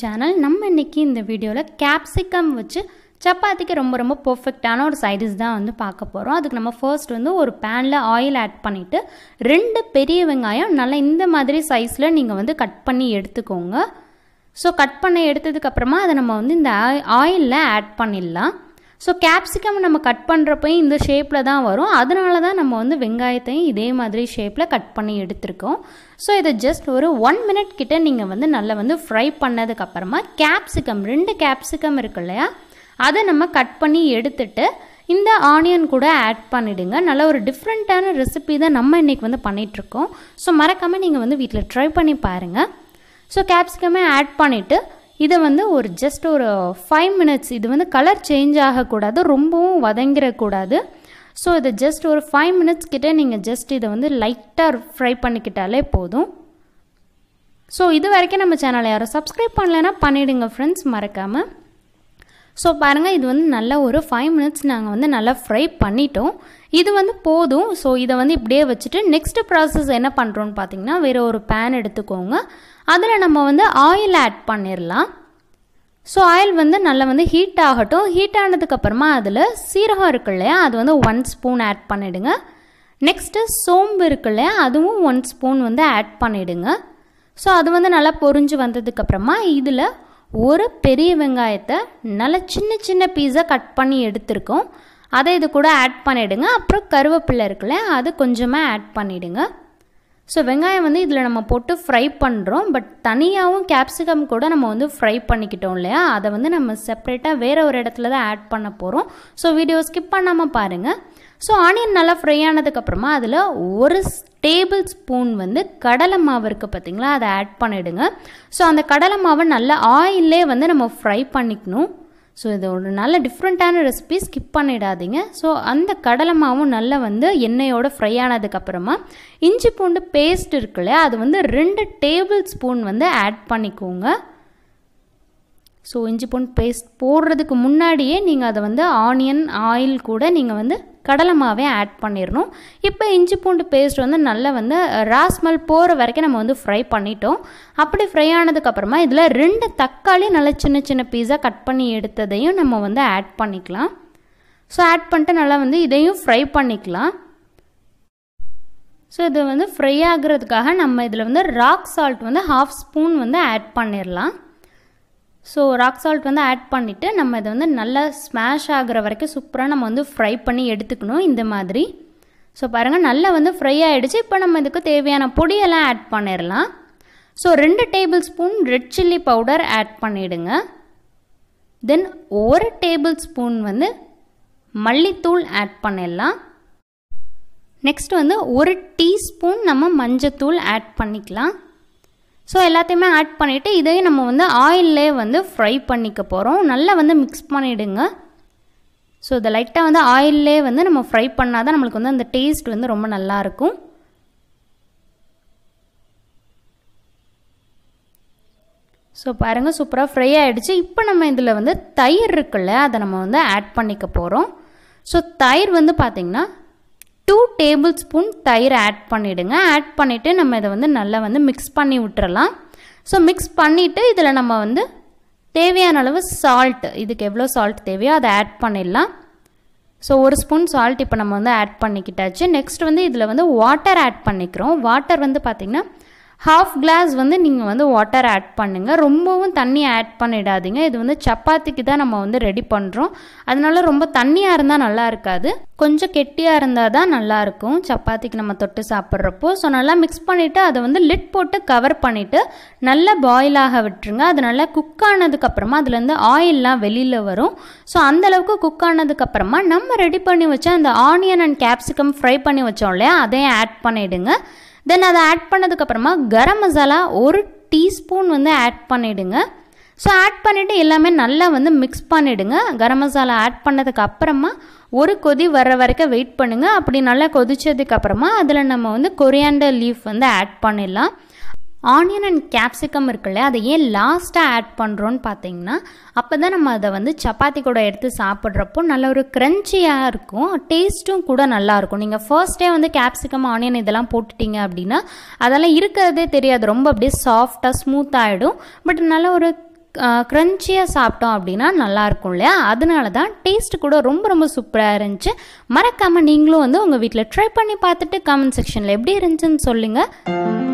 channel நம்ம இன்றைக்கி இந்த வீடியோவில் கேப்சிகம் வச்சு சப்பாத்திக்கு ரொம்ப ரொம்ப பர்ஃபெக்டான ஒரு சைடிஸ் தான் வந்து பார்க்க போகிறோம் அதுக்கு நம்ம ஃபர்ஸ்ட் வந்து ஒரு பேனில் ஆயில் ஆட் பண்ணிவிட்டு ரெண்டு பெரிய வெங்காயம் நல்லா இந்த மாதிரி சைஸில் நீங்கள் வந்து கட் பண்ணி எடுத்துக்கோங்க ஸோ கட் பண்ண எடுத்ததுக்கப்புறமா அதை நம்ம வந்து இந்த ஆயிலில் ஆட் பண்ணிடலாம் ஸோ கேப்சிகம் நம்ம கட் பண்ணுறப்பையும் இந்த ஷேப்பில் தான் வரும் அதனால தான் நம்ம வந்து வெங்காயத்தையும் இதே மாதிரி ஷேப்பில் கட் பண்ணி எடுத்திருக்கோம் ஸோ இதை ஜஸ்ட் ஒரு ஒன் மினிட் கிட்ட நீங்கள் வந்து நல்லா வந்து ஃப்ரை பண்ணதுக்கப்புறமா கேப்சிகம் ரெண்டு கேப்சிகம் இருக்கு இல்லையா அதை நம்ம கட் பண்ணி எடுத்துட்டு இந்த ஆனியன் கூட ஆட் பண்ணிவிடுங்க நல்ல ஒரு டிஃப்ரெண்ட்டான ரெசிபி தான் நம்ம இன்றைக்கி வந்து பண்ணிகிட்ருக்கோம் ஸோ மறக்காமல் நீங்கள் வந்து வீட்டில் ட்ரை பண்ணி பாருங்கள் ஸோ கேப்சிகமே ஆட் பண்ணிவிட்டு இதை வந்து ஒரு ஜஸ்ட் ஒரு ஃபைவ் மினிட்ஸ் இது வந்து கலர் சேஞ்ச் ஆகக்கூடாது ரொம்பவும் வதங்கிடக்கூடாது ஸோ இதை ஜஸ்ட் ஒரு ஃபைவ் மினிட்ஸ் கிட்டே நீங்கள் ஜஸ்ட் இதை வந்து லைட்டாக ஃப்ரை பண்ணிக்கிட்டாலே போதும் ஸோ இது வரைக்கும் நம்ம சேனலை யாரும் சப்ஸ்கிரைப் பண்ணலைன்னா பண்ணிவிடுங்க ஃப்ரெண்ட்ஸ் மறக்காமல் ஸோ பாருங்கள் இது வந்து நல்ல ஒரு ஃபைவ் மினிட்ஸ் நாங்கள் வந்து நல்லா ஃப்ரை பண்ணிட்டோம் இது வந்து போதும் ஸோ இதை வந்து இப்படியே வச்சுட்டு நெக்ஸ்ட் ப்ராசஸ் என்ன பண்ணுறோன்னு பார்த்தீங்கன்னா வேறு ஒரு பேன் எடுத்துக்கோங்க அதில் நம்ம வந்து ஆயில் ஆட் பண்ணிடலாம் ஸோ ஆயில் வந்து நல்லா வந்து ஹீட் ஆகட்டும் ஹீட் ஆனதுக்கப்புறமா அதில் சீரகம் இருக்கு இல்லையா அது வந்து ஒன் ஸ்பூன் ஆட் பண்ணிவிடுங்க நெக்ஸ்ட்டு சோம்பு இருக்கு இல்லையா அதுவும் ஒன் ஸ்பூன் வந்து ஆட் பண்ணிவிடுங்க ஸோ அது வந்து நல்லா பொறிஞ்சு வந்ததுக்கப்புறமா இதில் ஒரு பெரிய வெங்காயத்தை நல்ல சின்ன சின்ன பீஸாக கட் பண்ணி எடுத்திருக்கோம் அதை இது கூட ஆட் பண்ணிவிடுங்க அப்புறம் கருவேப்பிலை இருக்குல்ல அது கொஞ்சமாக ஆட் பண்ணிவிடுங்க ஸோ வெங்காயம் வந்து இதில் நம்ம போட்டு ஃப்ரை பண்ணுறோம் பட் தனியாகவும் கேப்சிகம் கூட நம்ம வந்து ஃப்ரை பண்ணிக்கிட்டோம் இல்லையா அதை வந்து நம்ம செப்ரேட்டாக வேறு ஒரு இடத்துல தான் ஆட் பண்ண போகிறோம் ஸோ வீடியோ ஸ்கிப் பண்ணாமல் பாருங்கள் ஸோ ஆனியன் நல்லா ஃப்ரை ஆனதுக்கப்புறமா அதில் ஒரு டேபிள் ஸ்பூன் வந்து கடலை மாவு இருக்குது பார்த்தீங்களா அதை ஆட் பண்ணிவிடுங்க ஸோ அந்த கடலை மாவை நல்லா ஆயிலே வந்து நம்ம ஃப்ரை பண்ணிக்கணும் ஸோ இது ஒரு நல்ல டிஃப்ரெண்ட்டான ரெசிபி ஸ்கிப் பண்ணிடாதீங்க ஸோ அந்த கடலை மாவும் நல்லா வந்து எண்ணெயோட ஃப்ரை ஆனதுக்கப்புறமா இஞ்சி பூண்டு பேஸ்ட் இருக்குல்ல அது வந்து ரெண்டு டேபிள் ஸ்பூன் வந்து ஆட் பண்ணிக்கோங்க ஸோ இஞ்சி பூண்டு பேஸ்ட் போடுறதுக்கு முன்னாடியே நீங்கள் அதை வந்து ஆனியன் ஆயில் கூட நீங்கள் வந்து கடலை மாவே ஆட் பண்ணிடணும் இப்போ இஞ்சி பூண்டு பேஸ்ட் வந்து நல்லா வந்து ராஸ்மல் போகிற வரைக்கும் நம்ம வந்து ஃப்ரை பண்ணிட்டோம் அப்படி ஃப்ரை ஆனதுக்கப்புறமா இதில் ரெண்டு தக்காளி நல்லா சின்ன சின்ன பீஸாக கட் பண்ணி எடுத்ததையும் நம்ம வந்து ஆட் பண்ணிக்கலாம் ஸோ ஆட் பண்ணிட்டு நல்லா வந்து இதையும் ஃப்ரை பண்ணிக்கலாம் ஸோ இது வந்து ஃப்ரை ஆகுறதுக்காக நம்ம இதில் வந்து ராக் சால்ட் வந்து ஹாஃப் ஸ்பூன் வந்து ஆட் பண்ணிடலாம் ஸோ ராக் சால்ட் வந்து ஆட் பண்ணிவிட்டு நம்ம இதை வந்து நல்லா ஸ்மாஷ் ஆகிற வரைக்கும் சூப்பராக நம்ம வந்து ஃப்ரை பண்ணி எடுத்துக்கணும் இந்த மாதிரி ஸோ பாருங்கள் நல்லா வந்து ஃப்ரை ஆகிடுச்சு இப்போ நம்ம இதுக்கு தேவையான பொடியெல்லாம் ஆட் பண்ணிடலாம் ஸோ ரெண்டு tablespoon red chilli powder add பண்ணிவிடுங்க தென் ஒரு டேபிள் ஸ்பூன் வந்து மல்லித்தூள் ஆட் பண்ணிடலாம் நெக்ஸ்ட் வந்து ஒரு டீஸ்பூன் நம்ம மஞ்சத்தூள் ஆட் பண்ணிக்கலாம் ஸோ எல்லாத்தையுமே ஆட் பண்ணிவிட்டு இதையும் நம்ம வந்து ஆயிலே வந்து ஃப்ரை பண்ணிக்க போகிறோம் நல்லா வந்து மிக்ஸ் பண்ணிவிடுங்க ஸோ இதை லைட்டாக வந்து ஆயிலே வந்து நம்ம ஃப்ரை பண்ணால் தான் நம்மளுக்கு வந்து அந்த டேஸ்ட் வந்து ரொம்ப நல்லாயிருக்கும் ஸோ பாருங்கள் சூப்பராக ஃப்ரை ஆகிடுச்சு இப்போ நம்ம இதில் வந்து தயிர் இருக்குல்ல அதை நம்ம வந்து ஆட் பண்ணிக்க போகிறோம் ஸோ தயிர் வந்து பார்த்திங்கன்னா டூ டேபிள் ஸ்பூன் தயிர் ஆட் பண்ணிவிடுங்க ஆட் பண்ணிவிட்டு நம்ம இதை வந்து நல்லா வந்து மிக்ஸ் பண்ணி விட்டுறலாம் ஸோ மிக்ஸ் பண்ணிவிட்டு இதில் நம்ம வந்து தேவையான அளவு சால்ட் இதுக்கு எவ்வளோ சால்ட் தேவையோ அதை ஆட் பண்ணிடலாம் ஸோ ஒரு ஸ்பூன் சால்ட் இப்போ நம்ம வந்து ஆட் பண்ணிக்கிட்டாச்சு நெக்ஸ்ட் வந்து இதில் வந்து வாட்டர் ஆட் பண்ணிக்கிறோம் வாட்டர் வந்து பார்த்திங்கன்னா ஹாஃப் கிளாஸ் வந்து நீங்கள் வந்து வாட்டர் ஆட் பண்ணுங்கள் ரொம்பவும் தண்ணி ஆட் பண்ணிடாதீங்க இது வந்து சப்பாத்திக்கு தான் நம்ம வந்து ரெடி பண்ணுறோம் அதனால ரொம்ப தண்ணியாக இருந்தால் நல்லா இருக்காது கொஞ்சம் கெட்டியாக இருந்தால் தான் நல்லாயிருக்கும் சப்பாத்திக்கு நம்ம தொட்டு சாப்பிட்றப்போ ஸோ நல்லா மிக்ஸ் பண்ணிவிட்டு அதை வந்து லிட் போட்டு கவர் பண்ணிவிட்டு நல்லா பாயில் ஆக விட்டுருங்க அது நல்லா குக் ஆனதுக்கப்புறமா அதுலேருந்து ஆயிலெலாம் வெளியில் வரும் ஸோ அந்தளவுக்கு குக் ஆனதுக்கப்புறமா நம்ம ரெடி பண்ணி வச்ச அந்த ஆனியன் அண்ட் கேப்சிகம் ஃப்ரை பண்ணி வச்சோம் இல்லையா அதையும் ஆட் பண்ணிவிடுங்க தென் அதை ஆட் பண்ணதுக்கப்புறமா கரம் மசாலா ஒரு டீஸ்பூன் வந்து ஆட் பண்ணிவிடுங்க ஸோ ஆட் பண்ணிவிட்டு எல்லாமே நல்லா வந்து மிக்ஸ் பண்ணிவிடுங்க கரம் மசாலா ஆட் பண்ணதுக்கு அப்புறமா ஒரு கொதி வர்ற வரைக்கும் வெயிட் பண்ணுங்கள் அப்படி நல்லா கொதிச்சதுக்கப்புறமா அதில் நம்ம வந்து கொரியாண்டர் லீஃப் வந்து ஆட் பண்ணிடலாம் ஆனியன் அண்ட் கேப்சிகம் இருக்குல்ல அதை ஏன் லாஸ்ட்டாக ஆட் பண்ணுறோன்னு பார்த்தீங்கன்னா அப்போ தான் நம்ம அதை வந்து சப்பாத்தி கூட எடுத்து சாப்பிட்றப்போ நல்ல ஒரு க்ரன்ச்சியாக இருக்கும் டேஸ்ட்டும் கூட நல்லாயிருக்கும் நீங்கள் ஃபர்ஸ்ட்டே வந்து கேப்சிகம் ஆனியன் இதெல்லாம் போட்டுட்டீங்க அப்படின்னா அதெல்லாம் இருக்கிறதே தெரியாது ரொம்ப அப்படியே சாஃப்டாக ஸ்மூத் ஆகிடும் பட் நல்ல ஒரு க்ரன்ச்சியாக சாப்பிட்டோம் அப்படின்னா நல்லாயிருக்கும் இல்லையா அதனால தான் டேஸ்ட்டு கூட ரொம்ப ரொம்ப சூப்பராக இருந்துச்சு மறக்காமல் நீங்களும் வந்து உங்கள் வீட்டில் ட்ரை பண்ணி பார்த்துட்டு கமெண்ட் செக்ஷனில் எப்படி இருந்துச்சுன்னு சொல்லுங்கள்